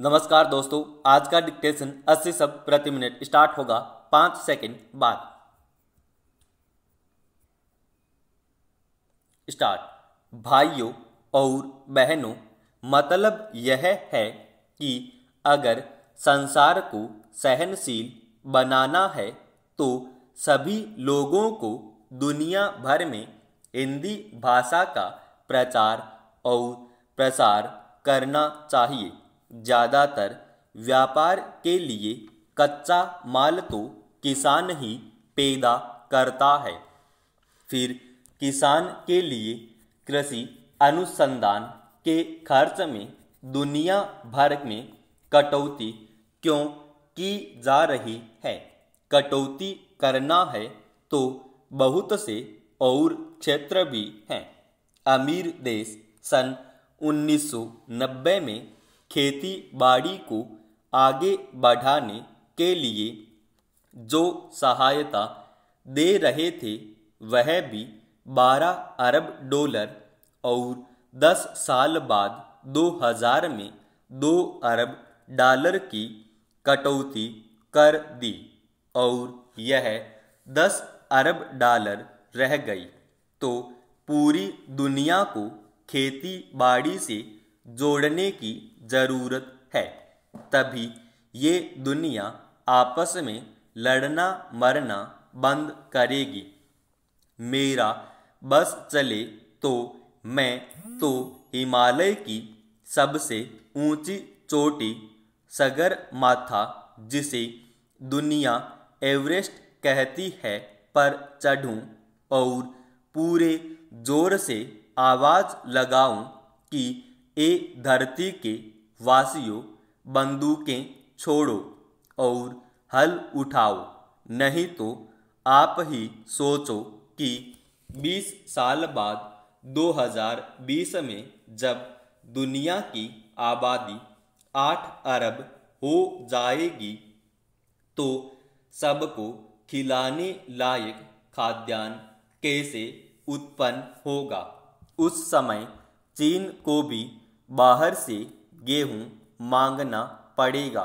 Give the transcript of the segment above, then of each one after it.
नमस्कार दोस्तों आज का डिक्टेशन 80 शब्द प्रति मिनट स्टार्ट होगा पाँच सेकंड बाद स्टार्ट भाइयों और बहनों मतलब यह है कि अगर संसार को सहनशील बनाना है तो सभी लोगों को दुनिया भर में हिंदी भाषा का प्रचार और प्रसार करना चाहिए ज़्यादातर व्यापार के लिए कच्चा माल तो किसान ही पैदा करता है फिर किसान के लिए कृषि अनुसंधान के खर्च में दुनिया भर में कटौती क्यों की जा रही है कटौती करना है तो बहुत से और क्षेत्र भी हैं अमीर देश सन 1990 में खेती बाड़ी को आगे बढ़ाने के लिए जो सहायता दे रहे थे वह भी 12 अरब डॉलर और 10 साल बाद 2000 में 2 अरब डॉलर की कटौती कर दी और यह 10 अरब डॉलर रह गई तो पूरी दुनिया को खेती बाड़ी से जोड़ने की ज़रूरत है तभी ये दुनिया आपस में लड़ना मरना बंद करेगी मेरा बस चले तो मैं तो हिमालय की सबसे ऊंची चोटी सगर माथा जिसे दुनिया एवरेस्ट कहती है पर चढ़ूं और पूरे जोर से आवाज़ लगाऊं कि ए धरती के वासियों बंदूकें छोड़ो और हल उठाओ नहीं तो आप ही सोचो कि 20 साल बाद 2020 में जब दुनिया की आबादी 8 अरब हो जाएगी तो सबको खिलाने लायक खाद्यान्न कैसे उत्पन्न होगा उस समय चीन को भी बाहर से गेहूं मांगना पड़ेगा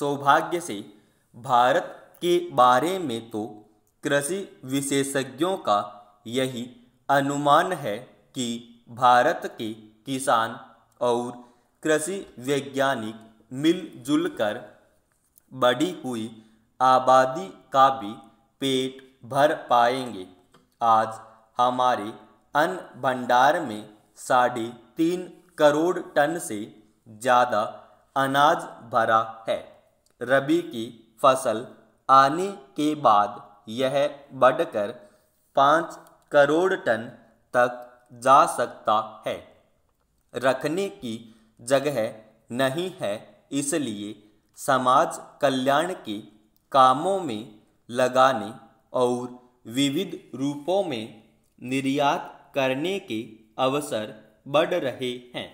सौभाग्य से भारत के बारे में तो कृषि विशेषज्ञों का यही अनुमान है कि भारत के किसान और कृषि वैज्ञानिक मिलजुल कर बढ़ी हुई आबादी का भी पेट भर पाएंगे आज हमारे अन्न भंडार में साढ़े तीन करोड़ टन से ज़्यादा अनाज भरा है रबी की फसल आने के बाद यह बढ़कर पाँच करोड़ टन तक जा सकता है रखने की जगह नहीं है इसलिए समाज कल्याण के कामों में लगाने और विविध रूपों में निर्यात करने के अवसर बढ़ रहे हैं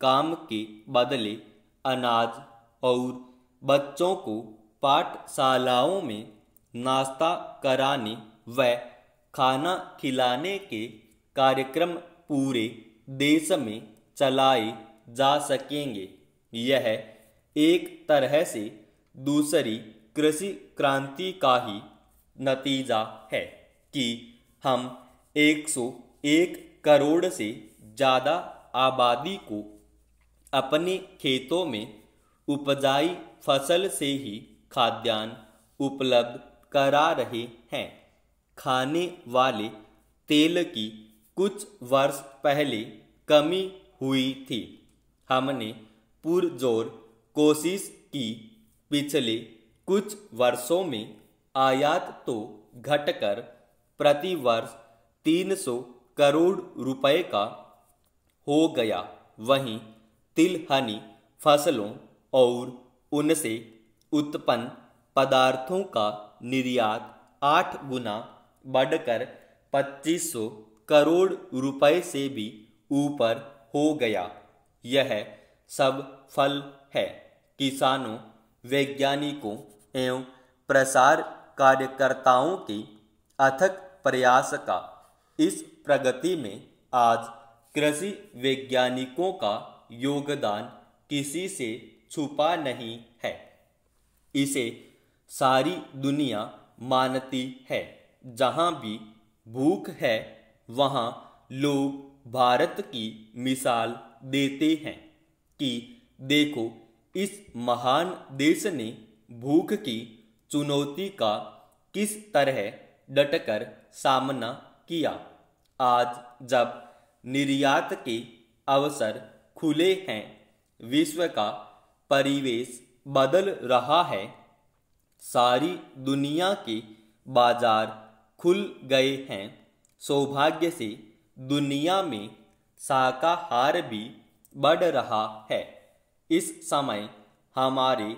काम के बदले अनाज और बच्चों को पाठशालाओं में नाश्ता कराने व खाना खिलाने के कार्यक्रम पूरे देश में चलाए जा सकेंगे यह एक तरह से दूसरी कृषि क्रांति का ही नतीजा है कि हम 101 करोड़ से ज़्यादा आबादी को अपने खेतों में उपजाई फसल से ही खाद्यान्न उपलब्ध करा रहे हैं खाने वाले तेल की कुछ वर्ष पहले कमी हुई थी हमने पुरजोर कोशिश की पिछले कुछ वर्षों में आयात तो घटकर प्रतिवर्ष 300 करोड़ रुपए का हो गया वहीं तिलहनी फसलों और उनसे उत्पन्न पदार्थों का निर्यात आठ गुना बढ़कर 2500 करोड़ रुपए से भी ऊपर हो गया यह सब फल है किसानों वैज्ञानिकों एवं प्रसार कार्यकर्ताओं के अथक प्रयास का इस प्रगति में आज कृषि वैज्ञानिकों का योगदान किसी से छुपा नहीं है इसे सारी दुनिया मानती है जहाँ भी भूख है वहाँ लोग भारत की मिसाल देते हैं कि देखो इस महान देश ने भूख की चुनौती का किस तरह डटकर सामना किया आज जब निर्यात के अवसर खुले हैं विश्व का परिवेश बदल रहा है सारी दुनिया के बाजार खुल गए हैं सौभाग्य से दुनिया में शाकाहार भी बढ़ रहा है इस समय हमारे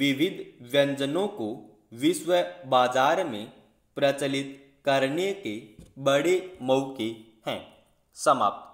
विविध व्यंजनों को विश्व बाजार में प्रचलित करने के बड़े मौके हैं समाप्त